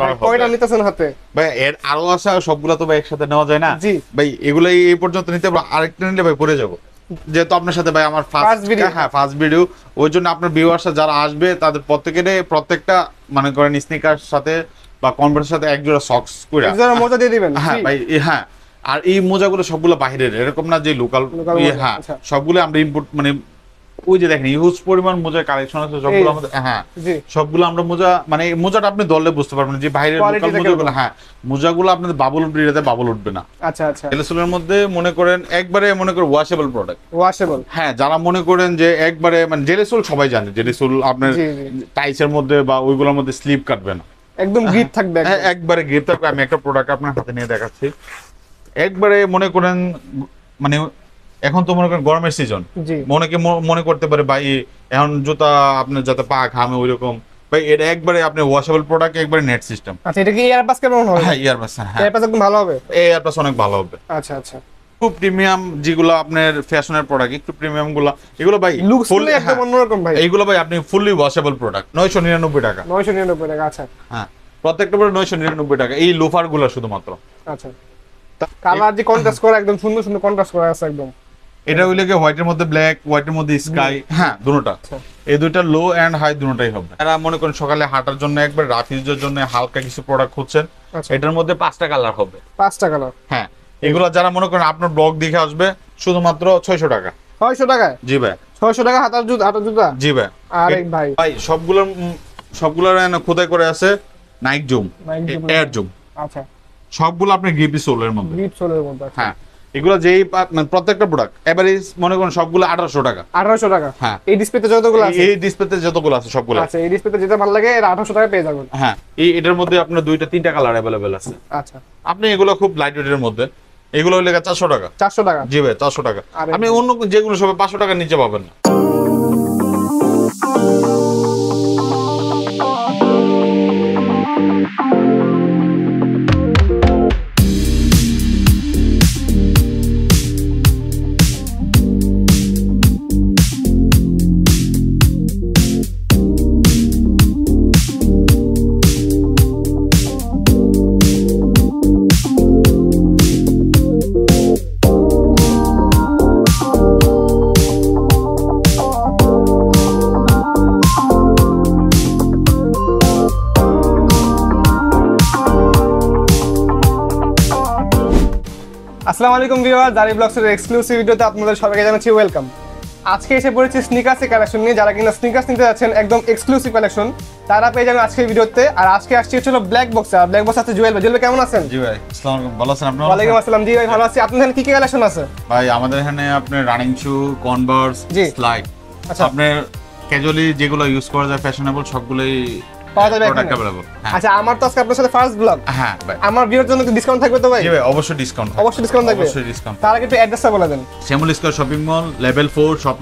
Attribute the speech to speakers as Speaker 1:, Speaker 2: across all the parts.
Speaker 1: মানে এই হ্যাঁ, ওই জন্য আপনার যারা আসবে তাদের প্রত্যেকটা মানে করেন সাথে বা সাথে সক্স করে মোজা দিয়ে দিবেন হ্যাঁ ভাই হ্যাঁ আর এই সবগুলো বাইরের এরকম না যে লোকাল ইয়ে, হ্যাঁ আচ্ছা। সবগুলো আমরা ইম্পোর্ট মানে ওই যে দেখেন হিউজ পরিমাণ মোজার কালেকশন আছে সবগুলো আমাদের হ্যাঁ সবগুলো আমরা মোজা মানে মোজাটা আপনি দলে বুঝতে পারবেন যে বাইরের লোকাল মোজাগুলো হ্যাঁ মোজাগুলো আপনাদের বাবল ব্রিডাতে বাবল উঠবে না আচ্ছা আচ্ছা এলএসএলের মধ্যে মনে করেন একবারে মনে করেন ওয়াশেবল প্রোডাক্ট ওয়াশেবল হ্যাঁ যারা মনে করেন যে একবারে মানে জেলেসোল সবাই জানে জেলেসুল আপনার টাইসের মধ্যে বা ওইগুলোর মধ্যে স্লিপ কাটবে না একদম গ্রিপ থাকবে হ্যাঁ একবারে গ্রিপ থাকবে আমি একটা প্রোডাক্ট আপনার হাতে নিয়ে দেখাচ্ছি একবারে মনে করেন মানে এখন তো মনে করেন গরমের সিজন অনেকে মনে করতে পারে ভাই এখন জুতা আপনার যাতে পা ঘামে ওই রকম এগুলো ভাই হ্যাঁ। আপনি ওয়াশেবল প্রোডাক্ট টাকা
Speaker 2: টাকা আচ্ছা।
Speaker 1: হ্যাঁ প্রত্যেকটা টাকা এই লোফার গুলো শুধুমাত্র
Speaker 2: আচ্ছা কালার যে একদম সুন্দর সুন্দর করা আছে একদম
Speaker 1: এটা হইলে কি হোয়াইটের মধ্যে ব্ল্যাক হোয়াইটের মধ্যে স্কাই হ্যাঁ, হ্যাঁ দুটোটা আচ্ছা। এই দুইটা লো এন্ড হাই দুটোটাই হবে এরা মনে করেন সকালে হাঁটার জন্য একবার রাত ইউজের জন্য হালকা কিছু প্রোডাক্ট খুঁজছেন আচ্ছা। এটার মধ্যে পাঁচটা কালার হবে পাঁচটা কালার হ্যাঁ এগুলো যারা মনে করেন আপনার ব্লগ দেখে আসবে শুধুমাত্র ছয়শো টাকা ছয়শো টাকা জি ভাই ছয়শো টাকা হাতার জুতা হাতার জুতা জি ভাই আরে ভাই ভাই সবগুলোর সবগুলোর এনে খোদাই করে আছে নাইক জুম এয়ার জুম আচ্ছা সবগুলো আপনি গ্রিপি সোলের মধ্যে
Speaker 2: গ্রিপ সোলের মধ্যে
Speaker 1: আচ্ছা। হ্যাঁ এগুলো যেই মানে প্রত্যেকটা প্রোডাক্ট এভারেজ মনে করেন সবগুলো আঠারোশো টাকা আঠারোশো টাকা হ্যাঁ এই ডিসপ্লেতে যতগুলো আছে এই ডিসপ্লেতে যতগুলো আছে সবগুলো আচ্ছা
Speaker 2: এই ডিসপ্লেতে যেটা ভালো লাগে এর আঠারোশো টাকা পেয়ে যাবেন
Speaker 1: হ্যাঁ এই এটার মধ্যে আপনার দুইটা তিনটা কালার অ্যাভেলেবেল আছে আচ্ছা আপনি এগুলো খুব লাইট ওয়েটের মধ্যে এগুলো হলে চারশো টাকা চারশো টাকা জি ভাই চারশো টাকা আপনি অন্য যেগুলো সবে পাঁচশো টাকার নিচে পাবেন না
Speaker 2: আসসালামু আলাইকুম ভিউয়ার জারি ব্লগসের এক্সক্লুসিভ ভিডিওতে আপনাদের সবাইকে জানাচ্ছি ওয়েলকাম আজকে এসে পড়েছি স্নিকার্সের কালেকশন নিয়ে যারা কিনা স্নিকার্স নিতে যাচ্ছেন একদম এক্সক্লুসিভ কালেকশন তারা পেয়ে যাবেন আজকের ভিডিওতে আর আজকে আসছে হলো ব্ল্যাক বক্স আর ব্ল্যাক বক্স আছে জুয়েল ভাই জুয়েল কেমন আছেন
Speaker 1: জি ভাই আসসালামু আলাইকুম ভালো আছেন আপনি ওয়ালাইকুম আসসালাম
Speaker 2: জি ভাই ভালো আছি আপনাদের কি কি কালেকশন
Speaker 1: আছে ভাই আমাদের এখানে আপনি রানিং শু কনভার্স স্লাইড আচ্ছা আপনি ক্যাজুয়ালি যেগুলো ইউজ করা যায় ফ্যাশনেবল সবগুলোই হ্যাঁ। আচ্ছা, আমার হ্যাঁ,
Speaker 2: জন্য থাকবে
Speaker 1: অবশ্যই ডিসকাউন্ট অবশ্যই ডিসকাউন্ট থাকবে discount shopping mall level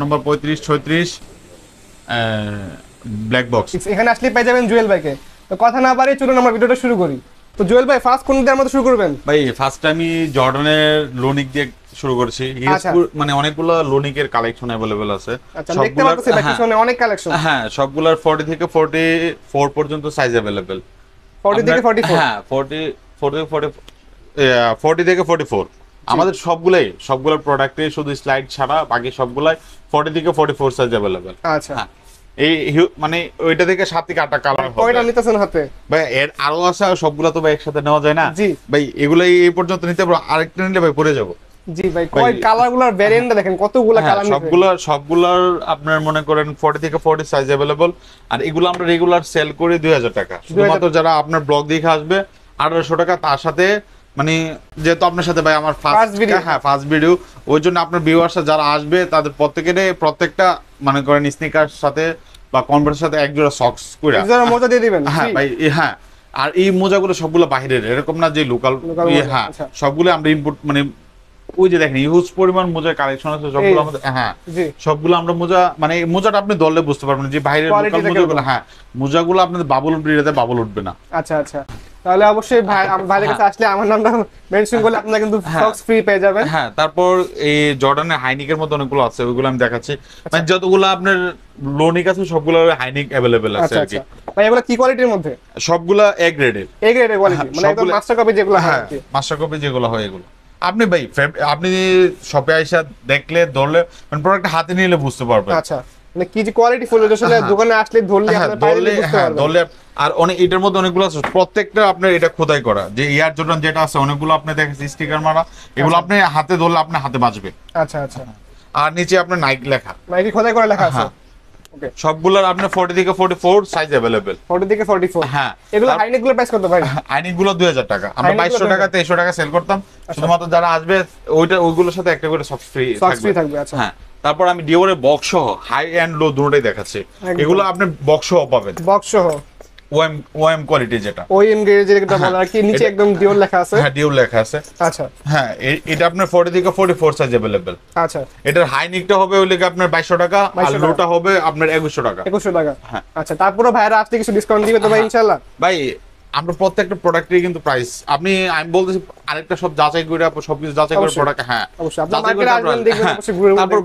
Speaker 1: number black box এখানে পেয়ে যাবেন জুয়েল তো কথা না পারে চলুন আমরা ভিডিওটা
Speaker 2: শুরু করি তো জুয়েল ভাই ফার্স্ট কোন দিয়ে আমাদের শুরু করবেন
Speaker 1: ভাই ফার্স্ট আমি জর্ডানের লোনিক দিয়ে শুরু করছি আচ্ছা। মানে অনেকগুলো লোনিকের কালেকশন अवेलेबल আছে আচ্ছা, সবগুলোর হ্যাঁ। অনেক কালেকশন হ্যাঁ সবগুলোর 40 থেকে 44 পর্যন্ত সাইজ अवेलेबल 40 থেকে 44 হ্যাঁ 40 40 থেকে 44 আমাদের সবগুলাই সবগুলো প্রোডাক্টে শুধু স্লাইড ছাড়া বাকি সবগুলাই 40 থেকে 44 সাইজ अवेलेबल আচ্ছা হ্যাঁ। এই মানে ওইটা থেকে সাত কয়টা নিতেছেন হাতে ভাই এর আরো আছে সবগুলো তো ভাই একসাথে নেওয়া যায় না জি ভাই এই পর্যন্ত নিতে পারো আরেকটা নিলে ভাই পড়ে জি
Speaker 2: ভাই কয় কালারগুলোর দেখেন কতগুলা কালার
Speaker 1: হ্যাঁ, আপনার মনে করেন 40 থেকে 40 সাইজ अवेलेबल আর এগুলো আমরা রেগুলার সেল করি 2000 টাকা শুধুমাত্র যারা আপনার ব্লগ দেখে আসবে 1800 টাকা তার সাথে মানে যেহেতু আপনার সাথে ভাই আমার ফার্স্ট ভিডিও হ্যাঁ ফার্স্ট ভিডিও ওই জন্য আপনার ভিউয়ার্সরা যারা আসবে তাদের প্রত্যেকের প্রত্যেকটা মনে করেন স্নিকার সাথে বা কনভার্সের সাথে এক জোড়া সক্স করে মোজা দিয়ে দিবেন হ্যাঁ ভাই হ্যাঁ আর এই মোজাগুলো সবগুলো বাইরের এরকম না যে লোকাল ইয়ে, হ্যাঁ আচ্ছা। সবগুলো আমরা ইম্পোর্ট মানে ওই যে দেখেন ইউজ পরিমাণ মোজা কালেকশন আছে সবগুলো আমাদের হ্যাঁ সবগুলো আমরা মোজা মানে মোজাটা আপনি দলে বুঝতে পারবেন যে বাইরের লোকাল মোজাগুলো হ্যাঁ মোজাগুলো আপনাদের বাবল ব্রিডেতে বাবল উঠবে না
Speaker 2: আচ্ছা আচ্ছা তাহলে অবশ্যই ভাই হ্যাঁ, ভাইয়ের কাছে হ্যাঁ। আসলে আমার নামটা মেনশন করলে আপনারা কিন্তু সক্স হ্যাঁ।
Speaker 1: ফ্রি পেয়ে যাবেন হ্যাঁ তারপর এই জর্ডানের হাইনিকের মতো অনেকগুলো আছে ওইগুলো আমি দেখাচ্ছি আচ্ছা। মানে যতগুলো আপনার লোনিক আছে সবগুলো হাইনিক अवेलेबल আছে আচ্ছা, আর কি আচ্ছা।
Speaker 2: ভাই এগুলো কি কোয়ালিটির মধ্যে
Speaker 1: সবগুলো এ গ্রেডের
Speaker 2: এ গ্রেডের কোয়ালিটি মানে একদম মাস্টার কপি যেগুলো হ্যাঁ
Speaker 1: মাস্টার কপি যেগুলো হয় এগুলো আপনি ভাই আপনি শপে আইসা দেখলে ধরলে মানে প্রোডাক্ট হাতে নিলে বুঝতে পারবেন আচ্ছা মানে কি যে কোয়ালিটি
Speaker 2: ফুল আসলে হ্যাঁ। দোকানে আসলে ধরলে হ্যাঁ, ধরলে হ্যাঁ ধরলে
Speaker 1: আর অনেক এটার মধ্যে অনেকগুলো আছে প্রত্যেকটা আপনার এটা খোদাই করা যে এয়ার জর্ডান যেটা আছে অনেকগুলো আপনি দেখেন স্টিকার মারা এগুলো আচ্ছা। আপনি হাতে ধরলে আপনার হাতে বাজবে আচ্ছা আচ্ছা আর নিচে আপনার নাইক লেখা নাইকি খোদাই করা লেখা আছে হ্যাঁ। সবগুলোর আপনার 40 থেকে 44 সাইজ अवेलेबल 40 থেকে 44 হ্যাঁ এগুলো হাইনেক গুলো প্রাইস করতে পারি হাইনেক গুলো 2000 টাকা আমরা 2200 টাকা 2300 টাকা সেল করতাম আচ্ছা। শুধুমাত্র যারা আসবে ওইটা ওইগুলোর সাথে একটা করে সফট ফ্রি থাকবে সফট ফ্রি থাকবে আচ্ছা হ্যাঁ তারপর আমি ডিওরে বক্স সহ হাই এন্ড লো দুটোই দেখাচ্ছি এগুলো আপনি বক্স সহ পাবেন বক্স সহ ওএম কোয়ালিটি যেটা
Speaker 2: যেটা হ্যাঁ, কি নিচে একদম ডিওর লেখা আছে হ্যাঁ
Speaker 1: ডিওর লেখা আছে আচ্ছা হ্যাঁ এটা আপনার 40 থেকে 44 সাইজ अवेलेबल আচ্ছা এটার হাই নিকটা হবে আপনার 2200 টাকা আর লোটা হবে আপনার 2100 টাকা 2100 টাকা হ্যাঁ
Speaker 2: আচ্ছা তারপরে ভাইরা আজকে কিছু ডিসকাউন্ট দিবে তো ভাই হ্যাঁ। ইনশাআল্লাহ
Speaker 1: ভাই আমরা প্রত্যেকটা প্রোডাক্টের কিন্তু প্রাইস আপনি আমি বলতেছি আরেকটা সব যাচাই করে সবকিছু যাচাই করে প্রোডাক্ট হ্যাঁ তারপর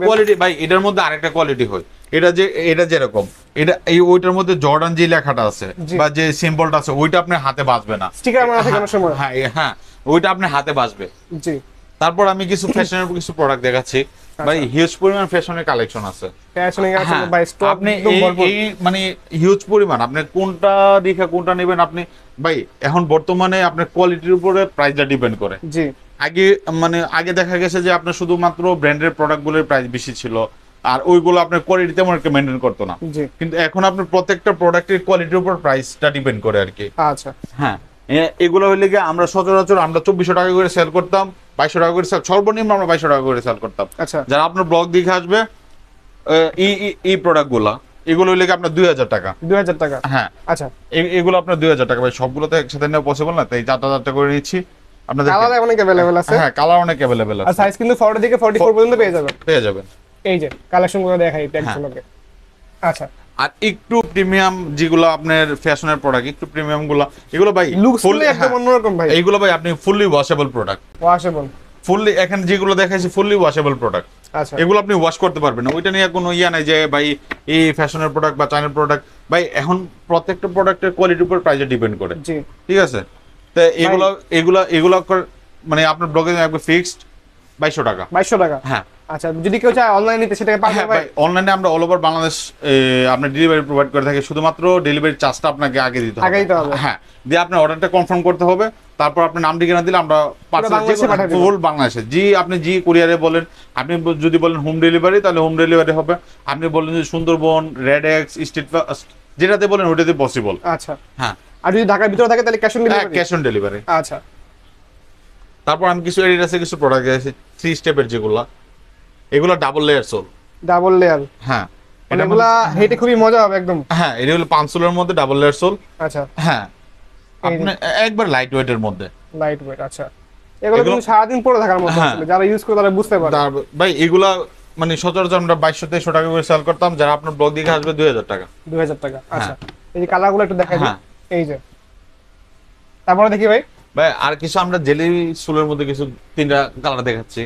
Speaker 1: কোয়ালিটি হ্যাঁ। ভাই এটার মধ্যে আরেকটা কোয়ালিটি হয় এটা যে এটা যেরকম এটা এই ওইটার মধ্যে জর্ডান যে লেখাটা আছে বা যে সিম্বলটা আছে ওইটা আপনার হাতে বাঁচবে না স্টিকার মারা থাকে সময় হ্যাঁ হ্যাঁ ওইটা আপনার হাতে বাঁচবে জি তারপর আমি কিছু ফ্যাশনের কিছু প্রোডাক্ট দেখাচ্ছি আচ্ছা। ভাই হিউজ পরিমাণ ফ্যাশনের কালেকশন আছে
Speaker 2: ফ্যাশনের কালেকশন বাই স্টক আপনি এই
Speaker 1: মানে হিউজ পরিমাণ আপনি কোনটা দেখা কোনটা নেবেন আপনি ভাই এখন বর্তমানে আপনার কোয়ালিটির উপরে প্রাইসটা ডিপেন্ড করে জি আগে মানে আগে দেখা গেছে যে আপনার শুধুমাত্র ব্র্যান্ডের প্রোডাক্টগুলোর প্রাইস বেশি ছিল আর ওইগুলো আপনার কোয়ালিটি তেমন একটা মেনটেন করতো না কিন্তু এখন আপনার প্রত্যেকটা প্রোডাক্টের কোয়ালিটির উপর প্রাইসটা ডিপেন্ড করে আর কি আচ্ছা হ্যাঁ এগুলো হইলে গিয়ে আমরা সচরাচর আমরা চব্বিশশো টাকা করে সেল করতাম বাইশশো টাকা করে সেল সর্বনিম্ন আমরা বাইশশো টাকা করে সেল করতাম আচ্ছা যারা আপনার ব্লগ দিকে আসবে এই প্রোডাক্টগুলো এগুলো লেগে আপনার দুই হাজার টাকা
Speaker 2: দুই হাজার টাকা হ্যাঁ আচ্ছা
Speaker 1: এগুলো আপনার দুই হাজার টাকা ভাই সবগুলো তো একসাথে নেওয়া পসিবল না তাই চারটা চারটা করে নিচ্ছি আপনাদের কালার অনেক অ্যাভেলেবেল আছে হ্যাঁ কালার অনেক অ্যাভেলেবেল আছে সাইজ কিন্তু 40 থেকে 44 পর্যন্ত পেয়ে যাবেন পেয়ে যাবেন
Speaker 2: এই যে কালেকশনগুলো দেখাই হ্যাঁ। একজনকে আচ্ছা
Speaker 1: আর একটু প্রিমিয়াম যেগুলো আপনার ফ্যাশনের প্রোডাক্ট একটু প্রিমিয়াম গুলো এগুলো ভাই ফুললি একদম হ্যাঁ। অন্যরকম ভাই এগুলো ভাই আপনি fully washable product washable fully এখানে যেগুলো দেখাইছি ফুললি ওয়াশেবল প্রোডাক্ট আচ্ছা এগুলো আপনি ওয়াশ করতে পারবেন না ওইটা নিয়ে কোনো ইয়া নাই যে ভাই এই ফ্যাশনের প্রোডাক্ট বা চাইনার প্রোডাক্ট ভাই এখন প্রত্যেকটা প্রোডাক্টের কোয়ালিটির উপর প্রাইসে ডিপেন্ড করে ঠিক আছে তো এগুলো এগুলো এগুলো মানে আপনার ব্লগে একবার ফিক্সড বাইশশো টাকা বাইশশো টাকা হ্যাঁ আচ্ছা যদি কেউ চায় অনলাইনে নিতে সেটাকে পাবে হ্যাঁ, ভাই অনলাইনে আমরা অল ওভার বাংলাদেশ আপনি ডেলিভারি প্রোভাইড করে থাকি শুধুমাত্র ডেলিভারি চার্জটা আপনাকে আগে দিতে হবে হ্যাঁ দিয়ে আপনি অর্ডারটা কনফার্ম করতে হবে তারপর আপনি নাম ঠিকানা দিলে আমরা ফুল বাংলাদেশে জি আপনি জি কুরিয়ারে বলেন আপনি যদি বলেন হোম ডেলিভারি তাহলে হোম ডেলিভারি হবে আপনি বলেন যে সুন্দরবন রেড এক্স স্টেট যেটাতে বলেন ওটাতে পসিবল আচ্ছা হ্যাঁ আর যদি ঢাকার ভিতরে থাকে তাহলে cash on delivery cash on delivery আচ্ছা তারপর আমি কিছু এডিট আছে কিছু প্রোডাক্ট আছে থ্রি স্টেপের যেগুলো এগুলা double layer sole double layer হ্যাঁ মানে মানে এগুলা হেঁটে খুবই মজা হবে একদম হ্যাঁ এটা হলো পাম্প সোলের মধ্যে ডাবল লেয়ার সোল আচ্ছা হ্যাঁ আপনি একবার লাইট ওয়েটের মধ্যে
Speaker 2: লাইট ওয়েট আচ্ছা এগুলো কিন্তু সারাদিন পরে থাকার মতো হ্যাঁ। যারা ইউজ করে তারা বুঝতে পারবে
Speaker 1: ভাই এগুলা মানে সচরাচর আমরা বাইশশো তেইশশো টাকা করে সেল করতাম যারা আপনার ব্লগ দিকে আসবে দুই হাজার টাকা
Speaker 2: দুই হাজার টাকা হ্যাঁ। আচ্ছা এই যে কালারগুলো একটু দেখাই যায় হ্যাঁ। এই যে
Speaker 1: তারপরে দেখি ভাই ভাই আর কিছু আমরা জেলি চুলের মধ্যে কিছু তিনটা কালার দেখাচ্ছি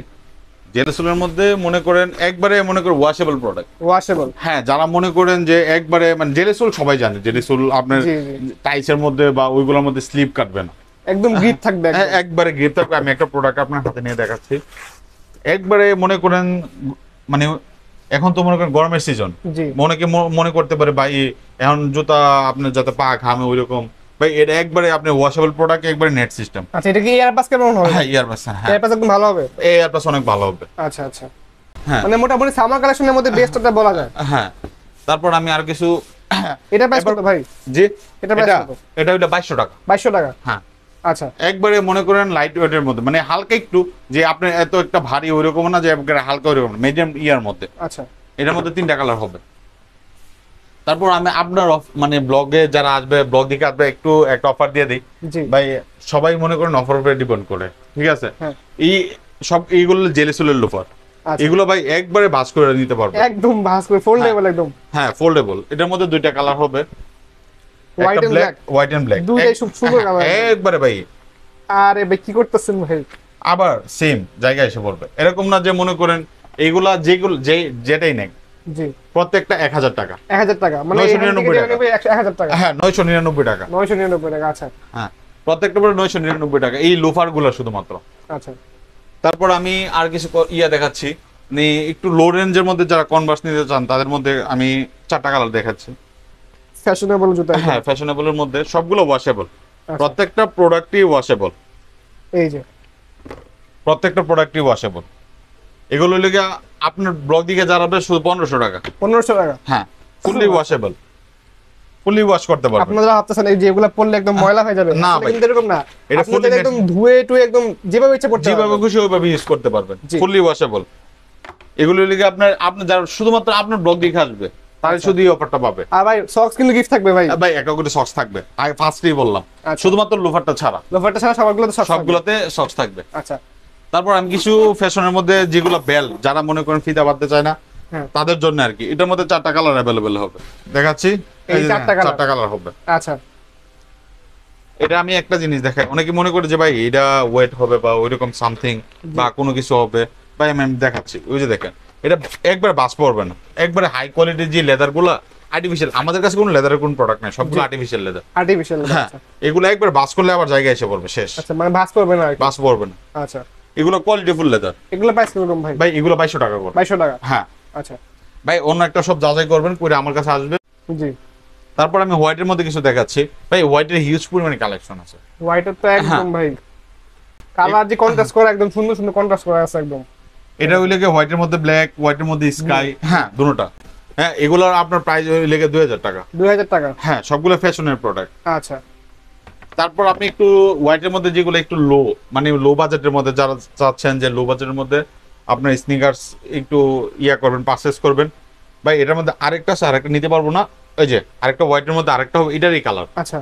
Speaker 1: জেনেসলের মধ্যে মনে করেন একবারে মনে করেন ওয়াশেবল প্রোডাক্ট ওয়াশেবল হ্যাঁ যারা মনে করেন যে একবারে মানে জেলেসোল সবাই জানে জেলেসোল আপনার টাইসের মধ্যে বা ওইগুলোর মধ্যে স্লিপ কাটবে না একদম গ্রিপ হ্যাঁ, থাকবে হ্যাঁ একবারে গ্রিপ থাকবে আমি একটা প্রোডাক্ট আপনার হাতে নিয়ে দেখাচ্ছি একবারে মনে করেন মানে এখন তো মনে করেন গরমের সিজন অনেকে মনে করতে পারে ভাই এখন জুতা আপনার যাতে পা ঘামে ওইরকম ভাই এটা একবারে আপনি ওয়াশেবল প্রোডাক্ট একবারে নেট সিস্টেম আচ্ছা এটা কি কেমন হবে হ্যাঁ হ্যাঁ একদম ভালো হবে অনেক ভালো হবে আচ্ছা আচ্ছা হ্যাঁ মানে
Speaker 2: মোটামুটি সামার কালেকশনের মধ্যে বেস্টটা বলা যায়
Speaker 1: হ্যাঁ তারপর আমি আর কিছু এটা প্রাইস কত ভাই জি এটা প্রাইস কত এটা হলো 2200 টাকা 2200 টাকা হ্যাঁ আচ্ছা একবারে মনে করেন লাইট এর মধ্যে মানে হালকা একটু যে আপনি এত একটা ভারী ওইরকম না যে একবারে হালকা ওইরকম মিডিয়াম ইয়ার মধ্যে আচ্ছা এটার মধ্যে তিনটা কালার হবে তারপর আমি আপনার মানে ব্লগে যারা আসবে ব্লগ দিকে আসবে একটু একটা অফার দিয়ে দিই ভাই সবাই মনে করেন অফার উপরে ডিপেন্ড করে ঠিক আছে হ্যাঁ। এই সব এইগুলো জেলিসুলের লোফার আচ্ছা। এগুলো ভাই একবারে ভাস করে নিতে পারবে
Speaker 2: একদম ভাস করে ফোল্ডেবল হ্যাঁ। একদম
Speaker 1: হ্যাঁ ফোল্ডেবল এটার মধ্যে দুইটা কালার হবে white and black white and black দুইটাই খুব সুন্দর কালার হ্যাঁ, একবারে ভাই আরে ভাই কি করতেছেন ভাই আবার সেম জায়গায় এসে পড়বে এরকম না যে মনে করেন এইগুলা যেগুলো যে যেটাই নেয় জি প্রত্যেকটা এক হাজার টাকা
Speaker 2: এক হাজার টাকা মানে টাকা হাজার টাকা
Speaker 1: হ্যাঁ নয়শো নিরানব্বই টাকা
Speaker 2: নয়শো নিরানব্বই টাকা আচ্ছা।
Speaker 1: হ্যাঁ প্রত্যেকটা নয়শো নিরানব্বই টাকা এই শুধুমাত্র আচ্ছা তারপর আমি আর কিছু ইয়া দেখাচ্ছি মানে একটু লো রেঞ্জের মধ্যে যারা কনভার্স নিতে চান তাদের মধ্যে আমি চারটা কালার দেখাচ্ছি ফ্যাশনেবল হ্যাঁ ফ্যাশনেবলের মধ্যে সবগুলো ওয়াশেবল আচ্ছা। প্রত্যেকটা প্রোডাক্টই ওয়াশেবল এই যে প্রত্যেকটা প্রোডাক্টই ওয়াশেবল এগুলো লেগে আপনার ব্লক দিকে যারা শুধু পনেরোশো টাকা পনেরোশো টাকা হ্যাঁ ফুললি ওয়াশেবল ফুললি ওয়াশ করতে পারবেন
Speaker 2: আপনারা একদম ময়লা হয়ে যাবে না এরকম না এটা ফুললি একদম
Speaker 1: ধুয়ে একদম যেভাবে করতে যেভাবে খুশি ওইভাবে ইউজ করতে পারবেন ফুললি ওয়াশেবল এগুলো লিখে আপনার আপনি যারা শুধুমাত্র আপনার ব্লগ দিকে আসবে তাহলে আচ্ছা। শুধু এই অফারটা পাবে আর ভাই সক্স কিন্তু গিফট থাকবে ভাই ভাই একটা করে সক্স থাকবে আগে ফার্স্টেই বললাম আচ্ছা। শুধুমাত্র লোফারটা ছাড়া লোফারটা ছাড়া সবগুলোতে সবগুলোতে সক্স থাকবে আচ্ছা তারপর আমি কিছু ফ্যাশনের মধ্যে যেগুলো বেল যারা মনে করেন ফিতা বাঁধতে চায় না হ্যাঁ। তাদের জন্য আর কি এটার মধ্যে চারটা কালার অ্যাভেলেবেল হবে
Speaker 2: দেখাচ্ছি চারটা কালার হবে আচ্ছা
Speaker 1: এটা আমি একটা জিনিস দেখাই অনেকে মনে করে যে ভাই এটা ওয়েট হবে বা ওইরকম সামথিং বা কোনো কিছু হবে ভাই আমি দেখাচ্ছি ওই যে দেখেন এটা একবার বাস পড়বে না একবার হাই কোয়ালিটি যে লেদার গুলো আর্টিফিশিয়াল আমাদের কাছে কোনো লেদারের কোনো প্রোডাক্ট নাই সবগুলো আর্টিফিশিয়াল লেদার আর্টিফিশিয়াল হ্যাঁ আচ্ছা। এগুলো একবার বাস করলে আবার জায়গায় এসে পড়বে শেষ আচ্ছা মানে বাস পড়বে না বাস পড়বে না আচ্ছা এগুলো কোয়ালিটিফুল লেদার এগুলো প্রাইস কিরকম ভাই ভাই এগুলো টাকা করে 2200 টাকা হ্যাঁ আচ্ছা ভাই অন্য একটা সব যাচাই করবেন আমার কাছে জি তারপর আমি হোয়াইটের মধ্যে কিছু দেখাচ্ছি ভাই হোয়াইটের হিউজ পরিমাণে কালেকশন আছে
Speaker 2: হোয়াইটের তো হ্যাঁ। একদম ভাই কালার যে কন্ট্রাস্ট করে একদম সুন্দর সুন্দর কন্ট্রাস্ট করে আছে একদম
Speaker 1: এটা হইলে কি হোয়াইটের মধ্যে ব্ল্যাক হোয়াইটের মধ্যে স্কাই হ্যাঁ দুটোটা হ্যাঁ এগুলোর আপনার প্রাইস হইলে 2000 টাকা 2000 টাকা হ্যাঁ সবগুলো ফ্যাশনের প্রোডাক্ট আচ্ছা তারপর আপনি একটু হোয়াইটের মধ্যে যেগুলো একটু লো মানে লো বাজেটের মধ্যে যারা চাচ্ছেন যে লো বাজেটের মধ্যে আপনার স্নিকার্স একটু ইয়া করবেন পারচেস করবেন ভাই এটার মধ্যে আরেকটা আছে আরেকটা নিতে পারবো না ওই যে আরেকটা হোয়াইটের মধ্যে আরেকটা হবে এটারই কালার আচ্ছা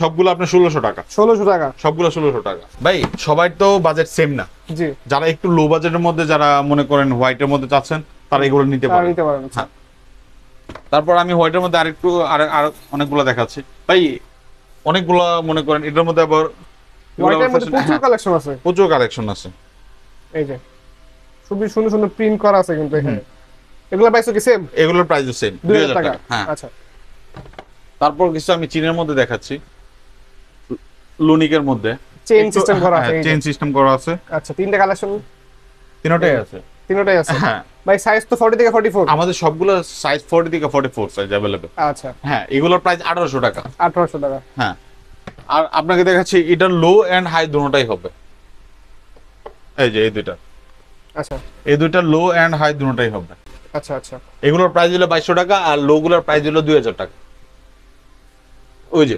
Speaker 1: সবগুলো আপনার ষোলোশো টাকা ষোলোশো টাকা সবগুলো ষোলোশো টাকা ভাই সবাই তো বাজেট সেম না যারা একটু লো বাজেটের মধ্যে যারা মনে করেন হোয়াইটের মধ্যে চাচ্ছেন তারা এগুলো নিতে পারেন নিতে পারেন হ্যাঁ। তারপর আমি হোয়াইটের মধ্যে আরেকটু আর অনেকগুলো দেখাচ্ছি ভাই অনেকগুলা মনে করেন এটার মধ্যে আবার প্রচুর কালেকশন আছে হ্যাঁ, প্রচুর কালেকশন আছে এই যে খুবই
Speaker 2: সুন্দর সুন্দর প্রিন্ট করা আছে কিন্তু এখানে
Speaker 1: এগুলোর প্রাইসও কি সেম এগুলোর প্রাইসও সেম 2000 টাকা হ্যাঁ আচ্ছা তারপর কিছু আমি চীনের মধ্যে দেখাচ্ছি লুনিকের মধ্যে চেইন সিস্টেম করা হ্যাঁ, আছে চেইন সিস্টেম করা আছে
Speaker 2: আচ্ছা তিনটা কালেকশন তিনটাই আছে তিনটাই আছে ভাই হ্যাঁ। সাইজ তো 40 থেকে 44 আমাদের
Speaker 1: সবগুলো সাইজ 40 থেকে 44 সাইজ अवेलेबल আচ্ছা হ্যাঁ এগুলোর প্রাইস 1800 টাকা 1800 টাকা হ্যাঁ আর আপনাকে দেখাচ্ছি এটা লো এন্ড হাই দুটোটাই হবে এই যে এই দুটো আচ্ছা এই দুটো লো এন্ড হাই দুটোটাই হবে আচ্ছা আচ্ছা এগুলোর প্রাইস হলো 2200 টাকা আর লো গুলোর প্রাইস হলো 2000 টাকা ওই যে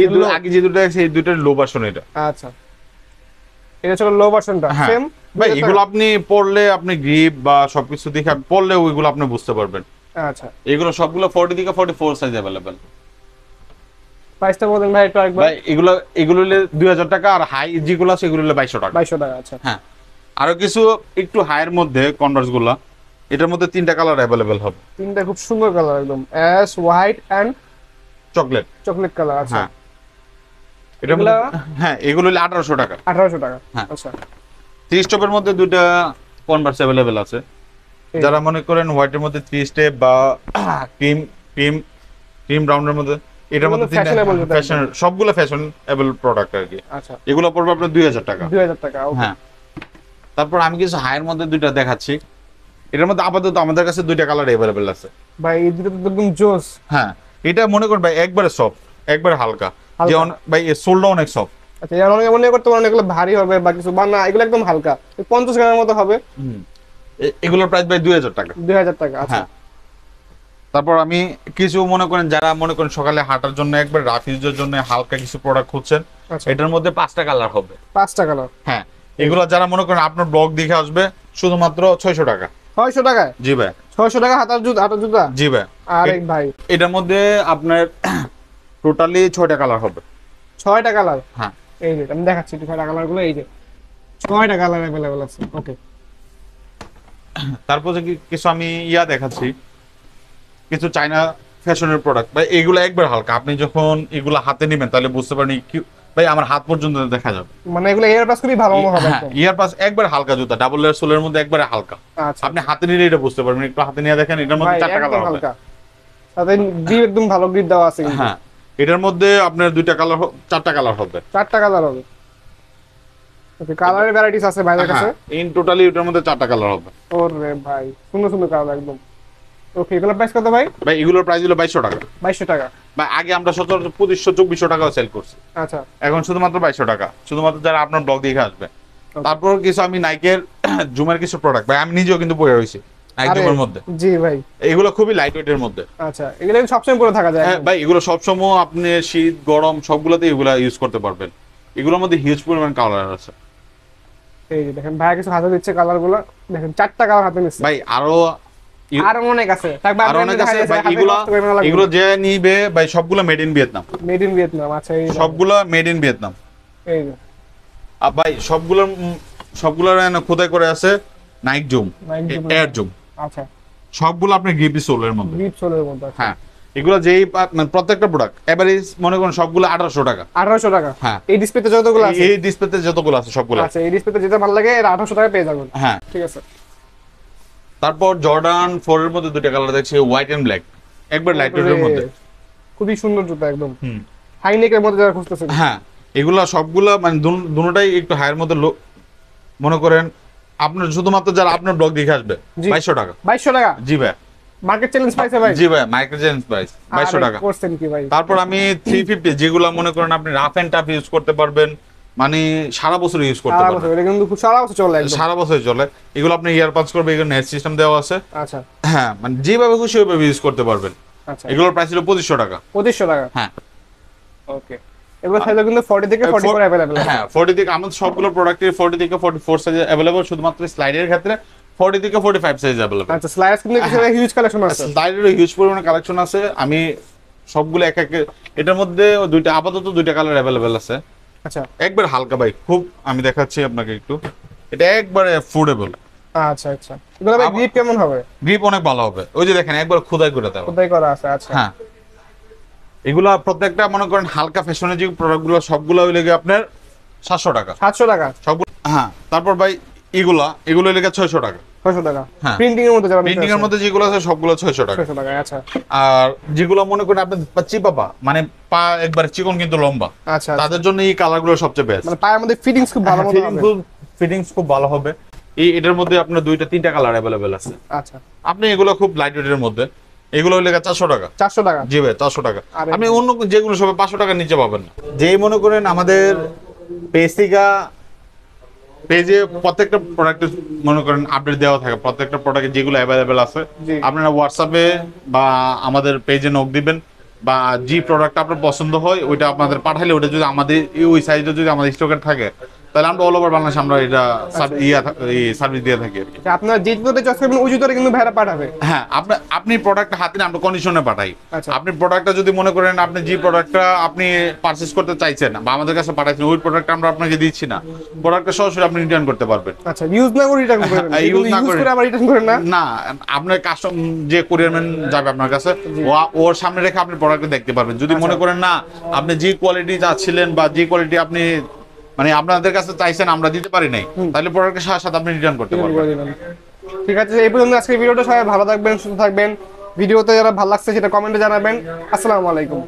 Speaker 1: এই দুটো আগে যে দুটো আছে এই দুটোর লো ভার্সন এটা
Speaker 2: আচ্ছা এটা ছিল লো ভার্সনটা সেম
Speaker 1: ভাই এগুলো আপনি পড়লে আপনি গ্রিপ বা সবকিছু দেখে পড়লে ওইগুলো আপনি বুঝতে পারবেন আচ্ছা এগুলো সবগুলো 40 থেকে 44 সাইজ अवेलेबल একটু হাই আচ্ছা। হ্যাঁ। আরো কিছু একটু মধ্যে গুলা এটার মধ্যে তিনটা কালার अवेलेबल হবে
Speaker 2: তিনটা খুব সুন্দর কালার একদম এস white and chocolate chocolate colour আচ্ছা হ্যাঁ।
Speaker 1: এটা হ্যাঁ এগুলো হলো 1800 টাকা 1800 টাকা হ্যাঁ। আচ্ছা থ্রি স্টপের মধ্যে দুইটা কনভার্স অ্যাভেলেবেল আছে যারা মনে করেন হোয়াইটের মধ্যে থ্রি স্টেপ বা ক্রিম ক্রিম ক্রিম ব্রাউনের মধ্যে এটার মধ্যে ফ্যাশন সবগুলো অ্যাভেল প্রোডাক্ট আর কি আচ্ছা এগুলো পড়বে আপনার দুই হাজার টাকা দুই হাজার টাকা হ্যাঁ তারপর আমি কিছু হায়ের মধ্যে দুইটা দেখাচ্ছি এটার মধ্যে আপাতত আমাদের কাছে দুইটা কালার অ্যাভেলেবেল আছে ভাই এই দুটো একদম জোস হ্যাঁ এটা মনে করেন ভাই একবারে সফট একবারে হালকা যেমন ভাই সোলটা অনেক সফট
Speaker 2: আচ্ছা এর অনেকে মনে করতে এগুলো ভারী হবে বা কিছু বা না এগুলো একদম হালকা গ্রামের মতো হবে
Speaker 1: এগুলোর প্রাইস ভাই হাজার টাকা 2000 টাকা আচ্ছা হ্যাঁ। তারপর আমি কিছু মনে করেন যারা মনে করেন সকালে হাঁটার জন্য একবার রাফ জন্য হালকা কিছু প্রোডাক্ট খুঁজছেন আচ্ছা। এটার মধ্যে পাঁচটা কালার হবে পাঁচটা কালার হ্যাঁ এগুলো যারা মনে করেন আপনার ব্লগ দেখে আসবে শুধুমাত্র ছয়শো টাকা ছয়শো টাকা জি ভাই ছয়শো টাকা হাতার জুতা হাতার জুতা জি ভাই আরে ভাই এটার মধ্যে আপনার টোটালি ছয়টা কালার হবে ছয়টা কালার হ্যাঁ
Speaker 2: এই যে আমি দেখাচ্ছি একটু কালার গুলো এই যে ছয়টা কালার অ্যাভেলেবেল আছে ওকে
Speaker 1: তারপরে কিছু আমি ইয়া দেখাচ্ছি কিছু চায়না ফ্যাশনের প্রোডাক্ট ভাই এগুলো একবার হালকা আপনি যখন এগুলো হাতে নেবেন তাহলে বুঝতে পারেন ভাই আমার হাত পর্যন্ত দেখা যাবে
Speaker 2: মানে এগুলো ইয়ার পাস খুবই ভালো হবে ইয়ার
Speaker 1: হ্যাঁ, পাস একবার হালকা জুতা ডাবল লেয়ার সোলের মধ্যে একবার হালকা আচ্ছা। আপনি হাতে নিলে এটা বুঝতে পারবেন একটু হাতে নিয়ে দেখেন এটার মধ্যে চারটা কালার হবে তাতে একদম ভালো গ্রিপ দেওয়া আছে হ্যাঁ এটার মধ্যে আপনার দুইটা কালার চারটা কালার হবে
Speaker 2: চারটা কালার হবে ওকে কালারের ভ্যারাইটিস আছে ভাইদের হ্যাঁ, কাছে
Speaker 1: ইন টোটালি এটার মধ্যে চারটা কালার হবে
Speaker 2: ওরে ভাই সুন্দর সুন্দর কালার একদম ওকে এগুলো প্রাইস কত ভাই
Speaker 1: ভাই এগুলোর প্রাইস হলো 2200 টাকা 2200 টাকা ভাই আগে আমরা সচরাচর 2500 2400 টাকা সেল করছি আচ্ছা এখন শুধুমাত্র 2200 টাকা শুধুমাত্র যারা আপনার ব্লগ দেখে আসবে তারপর কিছু আমি নাইকের জুমের কিছু প্রোডাক্ট ভাই আমি নিজেও কিন্তু পরে রয়েছি একদমের মধ্যে জি ভাই এগুলো খুবই লাইট ওয়েটের মধ্যে আচ্ছা এগুলো সবসময় পরে থাকা যায় হ্যাঁ ভাই এগুলো সবসময় আপনি শীত গরম সবগুলোতে এগুলো ইউজ করতে পারবেন এগুলোর মধ্যে হিউজ পরিমাণ কালার আছে
Speaker 2: এই দেখেন ভাই কিছু হাতে দিচ্ছে কালারগুলো দেখেন চারটা কালার হাতে নিচ্ছে ভাই আরো আরো অনেক আছে আরো অনেক আছে ভাই এগুলো এগুলো
Speaker 1: যে নিবে ভাই সবগুলো made in Vietnam made in Vietnam আচ্ছা এই সবগুলো মেড ইন ভিয়েতনাম এই আর ভাই সবগুলোর সবগুলোর খোদাই করে আছে নাইট জুম এয়ার জুম আচ্ছা সবগুলো আপনার গ্রিপ সোলের মধ্যে গ্রিপ সোলের মধ্যে আচ্ছা। হ্যাঁ এগুলো যেই মানে প্রত্যেকটা প্রোডাক্ট এভারেজ মনে করেন সবগুলো টাকা 1800 টাকা হ্যাঁ এই ডিসপ্লেতে যতগুলো আছে এই ডিসপ্লেতে যতগুলো আছে সবগুলো আচ্ছা
Speaker 2: এই ডিসপ্লেতে যেটা ভালো লাগে টাকা পেয়ে যাবেন হ্যাঁ ঠিক
Speaker 1: আছে তারপর জর্ডান 4 এর মধ্যে দুটো কালার দেখছি হোয়াইট এন্ড ব্ল্যাক একবার লাইট এর মধ্যে
Speaker 2: খুবই সুন্দর জুতো একদম
Speaker 1: হুম হাই নেক এর মধ্যে যারা খুঁজতেছেন হ্যাঁ এগুলা সবগুলা মানে দুটোটাই একটু হায়ার মধ্যে মনে করেন আপনার শুধুমাত্র যারা আপনার ব্লগ দেখে আসবে বাইশশো টাকা বাইশশো টাকা জি ভাই মার্কেট চ্যালেঞ্জ প্রাইস ভাই জি ভাই মার্কেট চ্যালেঞ্জ প্রাইস 2200 টাকা
Speaker 2: করছেন কি ভাই তারপর আমি
Speaker 1: 350 যেগুলো মনে করেন আপনি রাফ এন্ড টাফ ইউজ করতে পারবেন মানে সারা বছর ইউজ করতে পারবেন
Speaker 2: কিন্তু সারা বছর চলে সারা
Speaker 1: বছর চলে এগুলো আপনি ইয়ার পাস করবে এগুলো নেট সিস্টেম দেওয়া আছে আচ্ছা হ্যাঁ মানে যেভাবে খুশি ওইভাবে ইউজ করতে পারবেন আচ্ছা এগুলোর প্রাইস হলো 2500 টাকা 2500 টাকা হ্যাঁ ওকে এগুলো থেকে uh, হ্যাঁ, থেকে সাইজ হিউজ কালেকশন কালেকশন আছে আমি সবগুলো এক এক এটার মধ্যে দুইটা আপাতত দুইটা কালার অ্যাভেলেবেল আছে আচ্ছা একবার হালকা ভাই খুব আমি দেখাচ্ছি আপনাকে একটু এটা একবার অ্যাফোর্ডেবল
Speaker 2: আচ্ছা আচ্ছা গ্রিপ কেমন হবে
Speaker 1: গ্রিপ অনেক ভালো হবে ওই যে দেখেন একবার খোদাই করে দাও করা আছে আচ্ছা হ্যাঁ এগুলা প্রত্যেকটা মনে করেন হালকা ফ্যাশনের যে প্রোডাক্টগুলো সবগুলো লেগে আপনার সাতশো টাকা সাতশো টাকা সবগুলো হ্যাঁ তারপর ভাই এগুলা এগুলো লেগে ছয়শো টাকা ছয়শো টাকা প্রিন্টিং হ্যাঁ। এর মধ্যে প্রিন্টিং এর মধ্যে যেগুলো আছে সবগুলো ছয়শো টাকা ছয়শো টাকা আচ্ছা আর যেগুলো মনে করেন আপনার চিপা পা মানে পা একবার চিকন কিন্তু লম্বা আচ্ছা, আচ্ছা। তাদের জন্য এই কালার গুলো সবচেয়ে বেস্ট মানে
Speaker 2: পায়ের মধ্যে ফিটিংস খুব ভালো হ্যাঁ, হবে
Speaker 1: ফিটিংস খুব ভালো হবে এই এটার মধ্যে আপনার দুইটা তিনটা কালার অ্যাভেলেবেল আছে আচ্ছা আপনি এগুলো খুব লাইট এর মধ্যে এগুলো চারশো টাকা চারশো টাকা জি চারশো টাকা আপনি অন্য যেগুলো পাঁচশো টাকার নিচে পাবেন যেই মনে করেন আমাদের পেজে প্রত্যেকটা প্রোডাক্ট মনে করেন আপডেট দেওয়া থাকে প্রত্যেকটা প্রোডাক্ট যেগুলো অ্যাভেলেবেল আছে আপনারা হোয়াটসঅ্যাপে বা আমাদের পেজে নক দিবেন বা যে প্রোডাক্ট আপনার পছন্দ হয় ওইটা আপনাদের পাঠালে ওটা যদি আমাদের ওই সাইজটা যদি আমাদের স্টকের থাকে তাহলে আমরা অল ওভার বাংলাদেশ আমরা এটা সার্ভিস আচ্ছা। দিয়ে থাকি আচ্ছা,
Speaker 2: আপনার চয়েস করবেন কিন্তু পাঠাবে
Speaker 1: হ্যাঁ আপনি আচ্ছা। আপনি প্রোডাক্ট হাতে আমরা কন্ডিশনে পাঠাই আপনি প্রোডাক্টটা যদি মনে করেন আপনি যে প্রোডাক্টটা আপনি করতে চাইছেন বা আমাদের কাছে ওই আমরা আপনাকে দিচ্ছি না প্রোডাক্টটা সরাসরি আপনি রিটার্ন করতে পারবেন আচ্ছা ইউজ না করে রিটার্ন করবেন ইউজ না করে
Speaker 2: আবার রিটার্ন করেন না না
Speaker 1: আপনার কাস্টম যে ম্যান যাবে আপনার কাছে ওর সামনে রেখে আপনি প্রোডাক্টটা দেখতে পারবেন যদি মনে করেন না আপনি যে কোয়ালিটি চাচ্ছিলেন বা যে কোয়ালিটি আপনি মানে আপনাদের কাছে চাইছেন আমরা দিতে পারি নাই তাহলে প্রোডাক্টের সাথে সাথে আপনি রিটার্ন করতে পারবেন
Speaker 2: ঠিক আছে এই পর্যন্ত আজকে ভিডিওটা সবাই ভালো থাকবেন সুস্থ থাকবেন ভিডিওতে যারা ভালো লাগছে সেটা কমেন্টে জানাবেন আসসালামু আলাইকুম